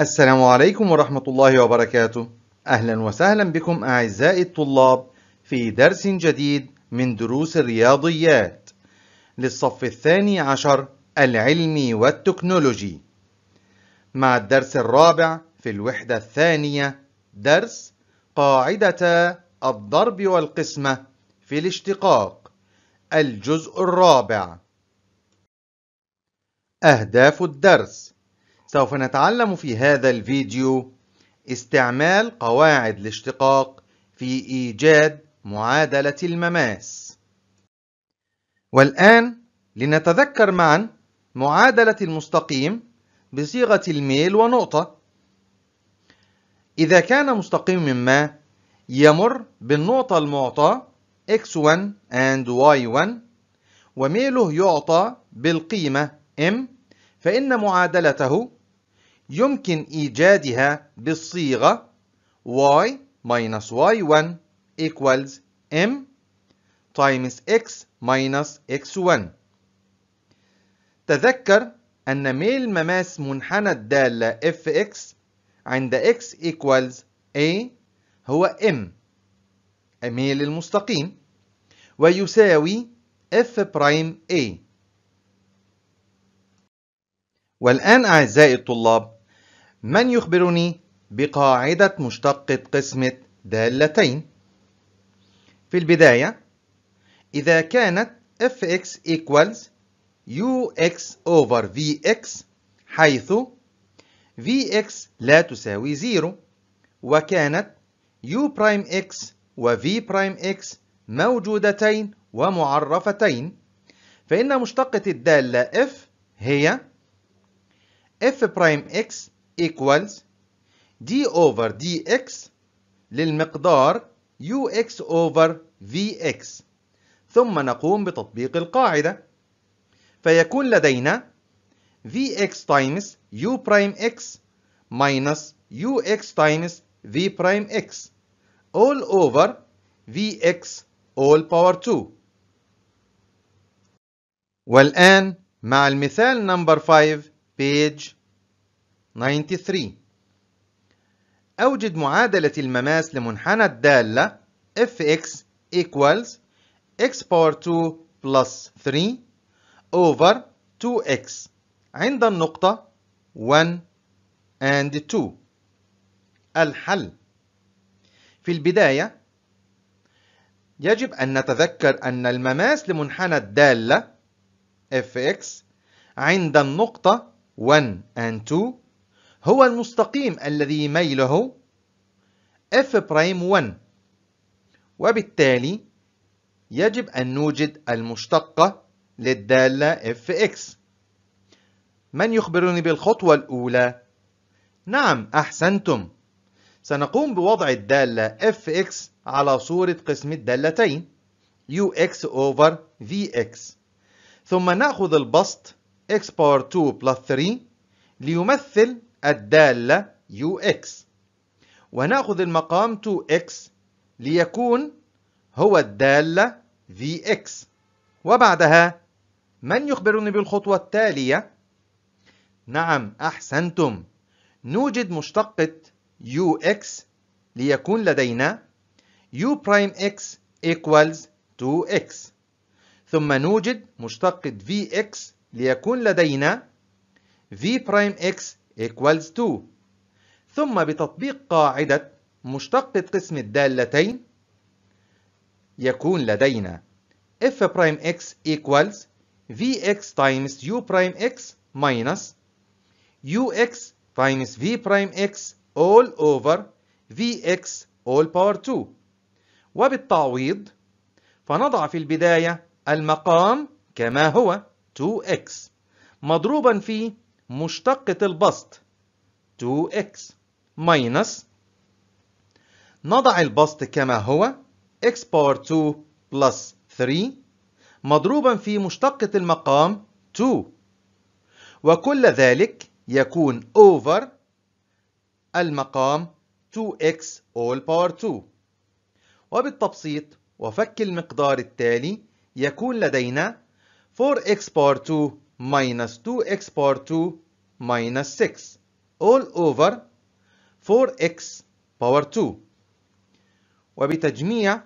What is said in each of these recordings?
السلام عليكم ورحمة الله وبركاته أهلا وسهلا بكم أعزائي الطلاب في درس جديد من دروس الرياضيات للصف الثاني عشر العلمي والتكنولوجي مع الدرس الرابع في الوحدة الثانية درس قاعدة الضرب والقسمة في الاشتقاق الجزء الرابع أهداف الدرس سوف نتعلم في هذا الفيديو استعمال قواعد الاشتقاق في إيجاد معادلة المماس والآن لنتذكر معا معادلة المستقيم بصيغة الميل ونقطة إذا كان مستقيم ما يمر بالنقطة المعطاة x1 and y1 وميله يعطى بالقيمة m فإن معادلته يمكن إيجادها بالصيغة y minus y1 equals m times x minus x1 تذكر أن ميل مماس منحنى الدالة fx عند x equals a هو m ميل المستقيم ويساوي f prime a والآن أعزائي الطلاب من يخبرني بقاعدة مشتقة قسمة دالتين؟ في البداية إذا كانت fx equals ux over vx حيث vx لا تساوي 0 وكانت u'x و v'x موجودتين ومعرفتين فإن مشتقة الدالة f هي f'x equals d over dx للمقدار ux over vx ثم نقوم بتطبيق القاعدة فيكون لدينا vx times u prime x minus ux times v prime x all over vx all power 2 والآن مع المثال number 5 page 93 أوجد معادلة المماس لمنحنى الدالة fx equals x power 2 plus 3 over 2x عند النقطة 1 and 2 الحل في البداية يجب أن نتذكر أن المماس لمنحنى الدالة fx عند النقطة 1 and 2 هو المستقيم الذي ميله f prime 1 وبالتالي يجب أن نوجد المشتقة للدالة fx من يخبرني بالخطوة الأولى؟ نعم أحسنتم سنقوم بوضع الدالة fx على صورة قسم الدالتين ux over vx ثم نأخذ البسط x power 2 plus 3 ليمثل الدالة UX ونأخذ المقام 2X ليكون هو الدالة VX وبعدها من يخبرني بالخطوة التالية؟ نعم أحسنتم نوجد مشتقة UX ليكون لدينا U'X equals 2X ثم نوجد مشتقة VX ليكون لدينا V'X equals to ثم بتطبيق قاعدة مشتقة قسم الدالتين يكون لدينا f prime x equals vx times u prime x minus ux times v prime x all over vx all power 2 وبالتعويض فنضع في البداية المقام كما هو 2x مضروبا في مشتقة البسط 2x minus نضع البسط كما هو x power 2 plus 3 مضروبا في مشتقة المقام 2 وكل ذلك يكون over المقام 2x all power 2 وبالتبسيط وفك المقدار التالي يكون لدينا 4x power 2 minus 2x power 2 minus 6 all over 4x power 2 وبتجميع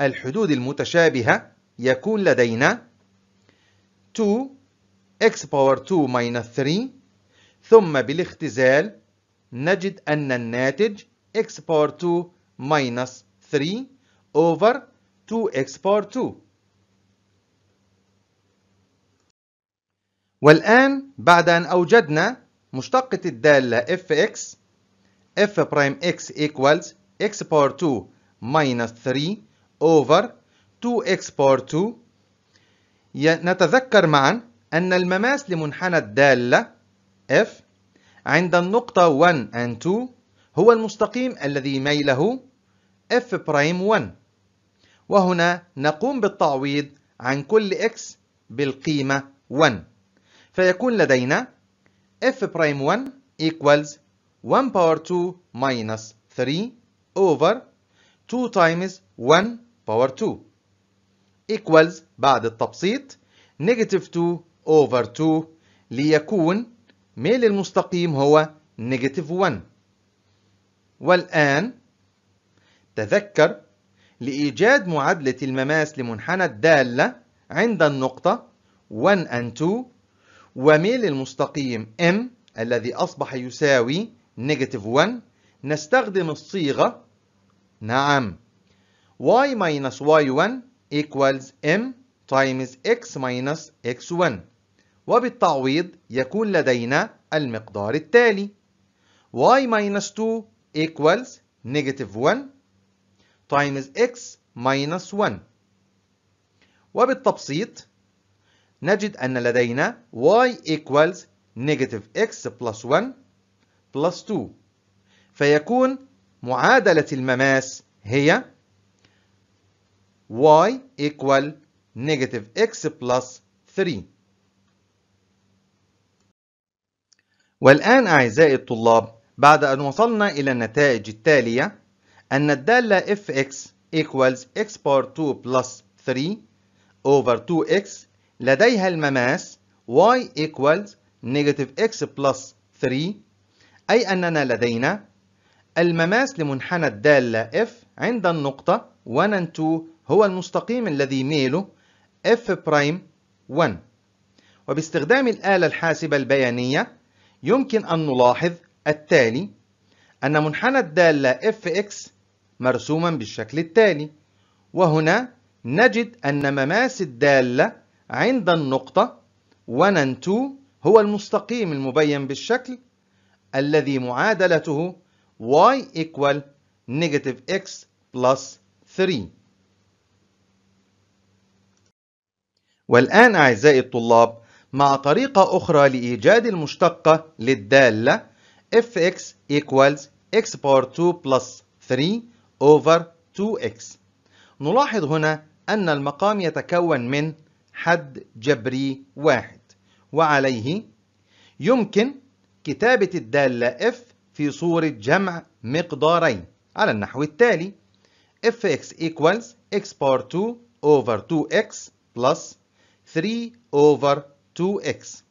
الحدود المتشابهة يكون لدينا 2x power 2 minus 3 ثم بالاختزال نجد أن الناتج x power 2 minus 3 over 2x power 2 والآن بعد أن أوجدنا مشتقة الدالة fx f prime x equals x power 2 minus 3 over 2x power 2 نتذكر معا أن المماس لمنحنى الدالة f عند النقطة 1 and 2 هو المستقيم الذي ميله f prime 1 وهنا نقوم بالتعويض عن كل x بالقيمة 1 فيكون لدينا f prime 1 equals 1 power 2 minus 3 over 2 times 1 power 2 equals بعد التبسيط negative 2 over 2 ليكون ميل المستقيم هو negative 1 والآن تذكر لإيجاد معادلة المماس لمنحنى الدالة عند النقطة 1 and 2 وميل المستقيم M الذي أصبح يساوي نيجاتيف 1 نستخدم الصيغة نعم y minus y1 equals m times x minus x1 وبالتعويض يكون لدينا المقدار التالي y minus 2 equals negative 1 times x minus 1 وبالتبسيط نجد أن لدينا y equals negative x plus 1 plus 2 فيكون معادلة المماس هي y equal negative x plus 3 والآن أعزائي الطلاب بعد أن وصلنا إلى النتائج التالية أن الدالة fx equals x power 2 plus 3 over 2x لديها المماس y equals negative x plus 3 أي أننا لدينا المماس لمنحنى الدالة f عند النقطة 1 and 2 هو المستقيم الذي ميله f prime 1 وباستخدام الآلة الحاسبة البيانية يمكن أن نلاحظ التالي أن منحنى الدالة fx مرسوما بالشكل التالي وهنا نجد أن مماس الدالة عند النقطة 1 and 2 هو المستقيم المبين بالشكل الذي معادلته y equal negative x plus 3 والآن أعزائي الطلاب مع طريقة أخرى لإيجاد المشتقة للدالة fx equals x power 2 plus 3 over 2x نلاحظ هنا أن المقام يتكون من حد جبري واحد وعليه يمكن كتابة الدالة F في صورة جمع مقدارين على النحو التالي fx equals x power 2 over 2x plus 3 over 2x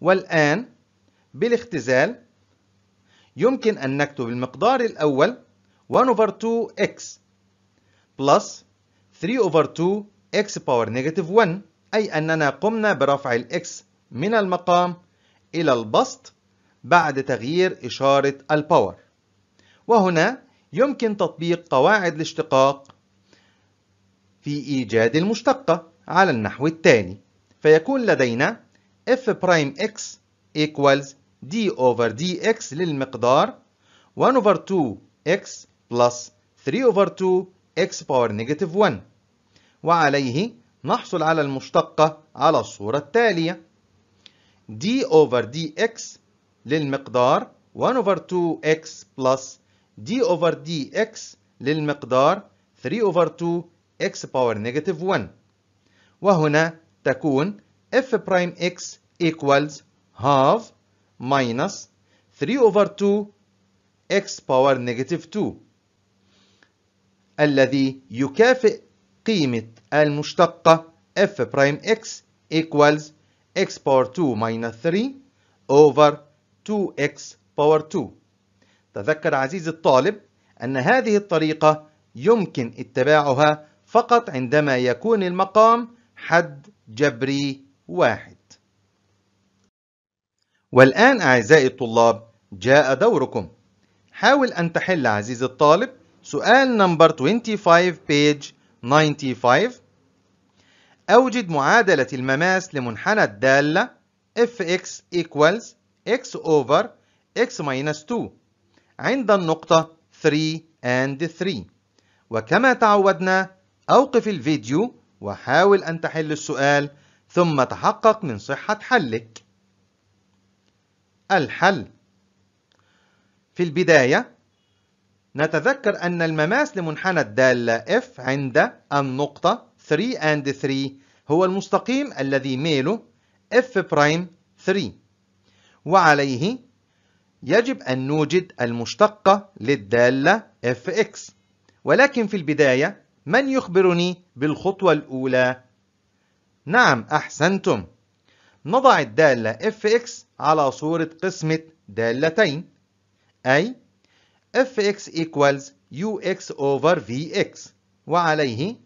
والآن بالاختزال يمكن أن نكتب المقدار الأول 1 over 2x plus 3 over 2 x باور نيجاتيف 1 أي أننا قمنا برفع الـ x من المقام إلى البسط بعد تغيير إشارة الباور وهنا يمكن تطبيق قواعد الاشتقاق في إيجاد المشتقة على النحو التالي فيكون لدينا f prime x equals d over dx للمقدار 1 over 2 x plus 3 over 2 x power negative 1 وعليه نحصل على المشتقة على الصورة التالية d over dx للمقدار 1 over 2x plus d over dx للمقدار 3 over 2x power negative 1 وهنا تكون f prime x equals half minus 3 over 2 x power negative 2 الذي يكافئ قيمة المشتقة f prime x equals x power 2 minus 3 over 2x power 2 تذكر عزيزي الطالب أن هذه الطريقة يمكن اتباعها فقط عندما يكون المقام حد جبري واحد والآن أعزائي الطلاب جاء دوركم حاول أن تحل عزيزي الطالب سؤال نمبر 25 page 95 أوجد معادلة المماس لمنحنى الدالة fx equals x over x minus 2 عند النقطة 3 and 3 وكما تعودنا أوقف الفيديو وحاول أن تحل السؤال ثم تحقق من صحة حلك الحل في البداية نتذكر أن المماس لمنحنى الدالة F عند النقطة 3 and 3 هو المستقيم الذي ميله F prime 3 وعليه يجب أن نوجد المشتقة للدالة Fx ولكن في البداية من يخبرني بالخطوة الأولى؟ نعم أحسنتم نضع الدالة Fx على صورة قسمة دالتين أي fx equals ux over vx وعليه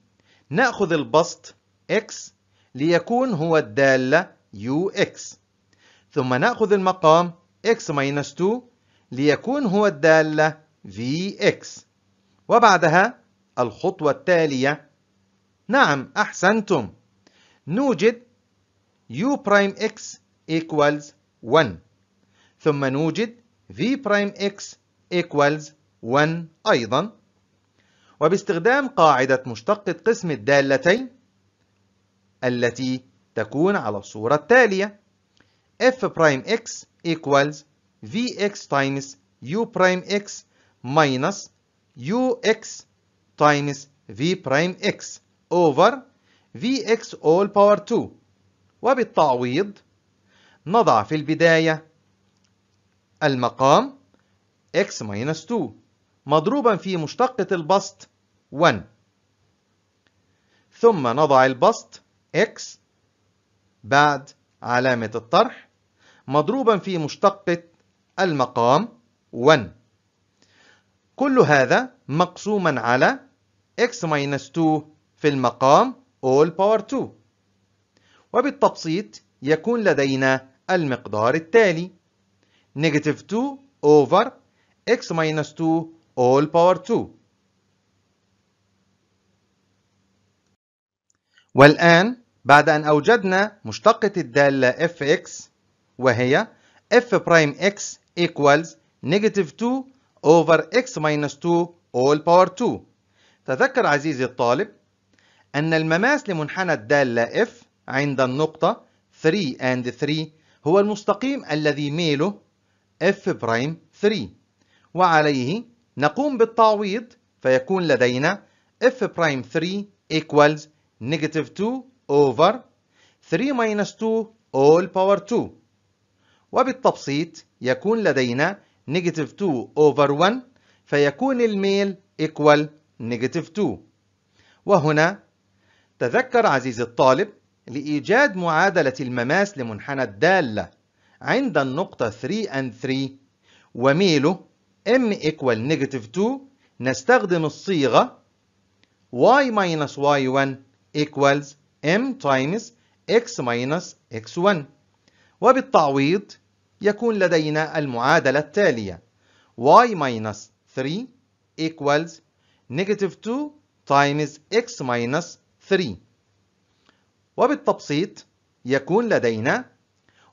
نأخذ البسط x ليكون هو الدالة ux ثم نأخذ المقام x 2 ليكون هو الدالة vx وبعدها الخطوة التالية نعم أحسنتم نوجد u prime x equals 1 ثم نوجد v prime x equals 1 أيضا وباستخدام قاعدة مشتقة قسم الدالتين التي تكون على الصورة التالية f prime x equals vx times u prime x minus ux times v prime x over vx all power 2 وبالتعويض نضع في البداية المقام x minus 2 مضروبا في مشتقة البسط 1 ثم نضع البسط x بعد علامة الطرح مضروبا في مشتقة المقام 1 كل هذا مقسوما على x minus 2 في المقام all power 2 وبالتبسيط يكون لدينا المقدار التالي negative 2 over x minus 2 all power 2 والآن بعد أن أوجدنا مشتقة الدالة fx وهي f prime x equals negative 2 over x minus 2 all power 2 تذكر عزيزي الطالب أن المماس لمنحنى الدالة f عند النقطة 3 and 3 هو المستقيم الذي ميله f prime 3 وعليه نقوم بالتعويض فيكون لدينا f prime 3 equals negative 2 over 3 minus 2 all power 2 وبالتبسيط يكون لدينا negative 2 over 1 فيكون الميل equal negative 2 وهنا تذكر عزيزي الطالب لإيجاد معادلة المماس لمنحنى الدالة عند النقطة 3 and 3 وميله m equal negative 2 نستخدم الصيغة y minus y1 equals m times x minus x1 وبالتعويض يكون لدينا المعادلة التالية y minus 3 equals negative 2 times x minus 3 وبالتبسيط يكون لدينا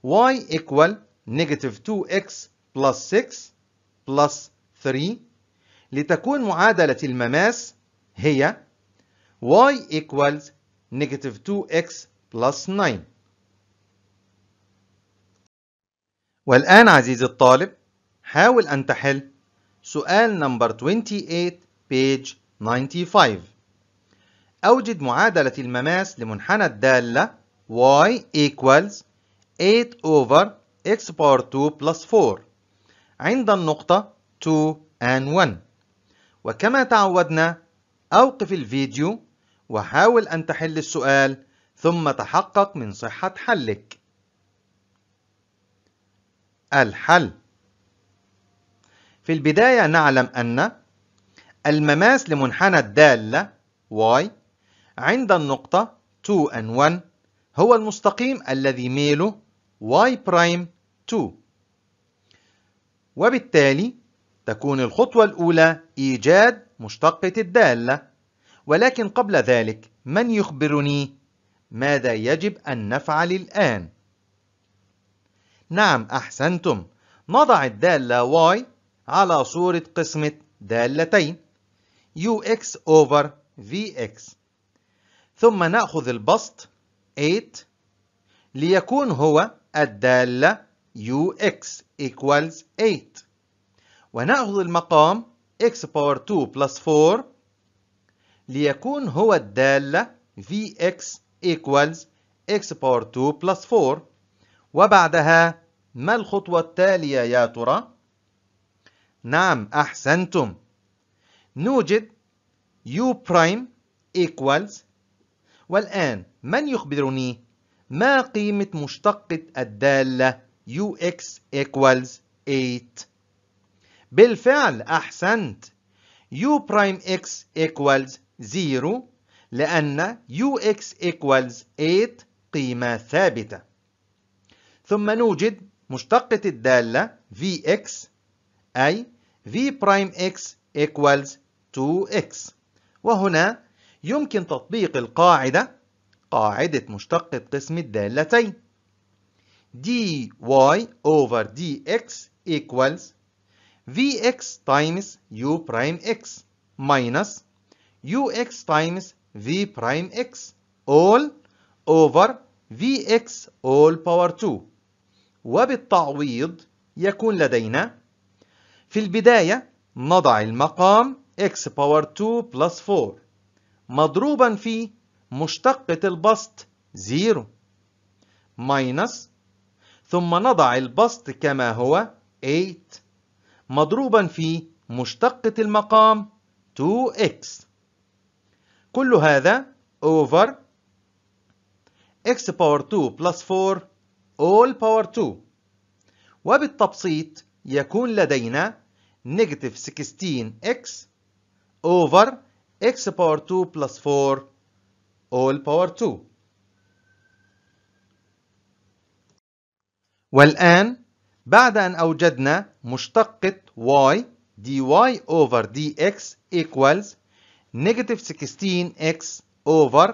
y equal negative 2x plus 6 بلس 3 لتكون معادلة المماس هي y equals negative 2x plus 9 والآن عزيزي الطالب حاول أن تحل سؤال نمبر 28 page 95 أوجد معادلة المماس لمنحنى الدالة y equals 8 over x power 2 plus 4 عند النقطة 2 and 1 وكما تعودنا أوقف الفيديو وحاول أن تحل السؤال ثم تحقق من صحة حلك الحل في البداية نعلم أن المماس لمنحنى الدالة y عند النقطة 2 and 1 هو المستقيم الذي ميله y 2 وبالتالي تكون الخطوة الأولى إيجاد مشتقة الدالة ولكن قبل ذلك من يخبرني ماذا يجب أن نفعل الآن؟ نعم أحسنتم نضع الدالة y على صورة قسمة دالتين ux over vx ثم نأخذ البسط 8 ليكون هو الدالة ux equals 8 ونأخذ المقام x باور 2 plus 4 ليكون هو الدالة vx equals x باور 2 plus 4 وبعدها ما الخطوة التالية يا ترى؟ نعم أحسنتم نوجد u prime equals والآن من يخبرني ما قيمة مشتقة الدالة؟ ux equals 8 بالفعل أحسنت u prime x equals 0 لأن ux equals 8 قيمة ثابتة ثم نوجد مشتقة الدالة vx أي v prime x equals 2x وهنا يمكن تطبيق القاعدة قاعدة مشتقة قسم الدالتين dy over dx equals vx times u prime x minus ux times v prime x all over vx all power 2 وبالتعويض يكون لدينا في البداية نضع المقام x power 2 plus 4 مضروبا في مشتقة البسط 0 minus ثم نضع البسط كما هو 8 مضروبا في مشتقة المقام 2x كل هذا over x power 2 plus 4 all power 2 وبالتبسيط يكون لدينا negative 16x over x power 2 plus 4 all power 2 والآن بعد أن أوجدنا مشتقة y dy over dx equals negative 16x over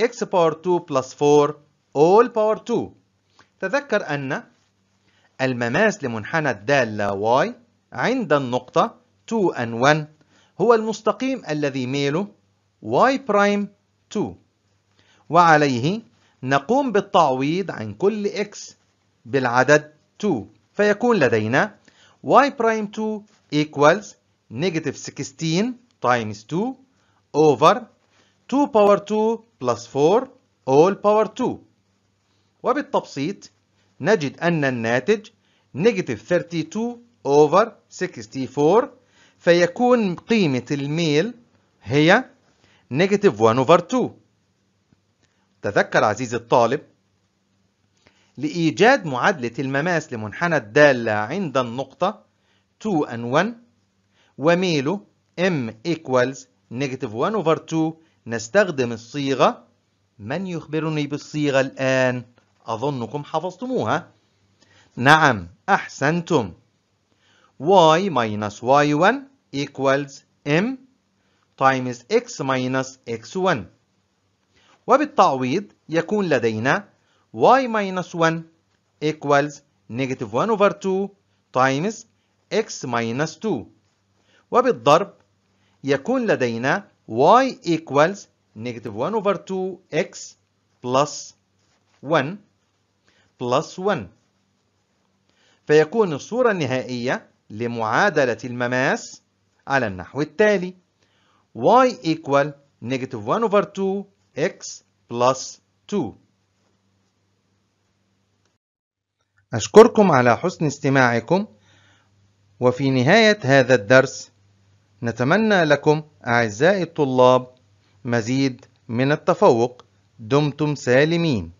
x power 2 plus 4 all power 2 تذكر أن المماس لمنحنى الدالة y عند النقطة 2 and 1 هو المستقيم الذي ميله y prime 2 وعليه نقوم بالتعويض عن كل x بالعدد 2 فيكون لدينا y prime 2 equals negative 16 times 2 over 2 power 2 plus 4 all power 2 وبالتبسيط نجد أن الناتج negative 32 over 64 فيكون قيمة الميل هي negative 1 over 2 تذكر عزيزي الطالب لإيجاد معادلة المماس لمنحنى الدالة عند النقطة 2 and 1 وميله m equals negative 1 over 2 نستخدم الصيغة من يخبرني بالصيغة الآن؟ أظنكم حفظتموها نعم أحسنتم y minus y1 equals m times x minus x1 وبالتعويض يكون لدينا y minus 1 equals negative 1 over 2 times x minus 2 وبالضرب يكون لدينا y equals negative 1 over 2 x plus 1 plus 1 فيكون الصورة النهائية لمعادلة المماس على النحو التالي y equal negative 1 over 2 x plus 2 أشكركم على حسن استماعكم وفي نهاية هذا الدرس نتمنى لكم أعزائي الطلاب مزيد من التفوق دمتم سالمين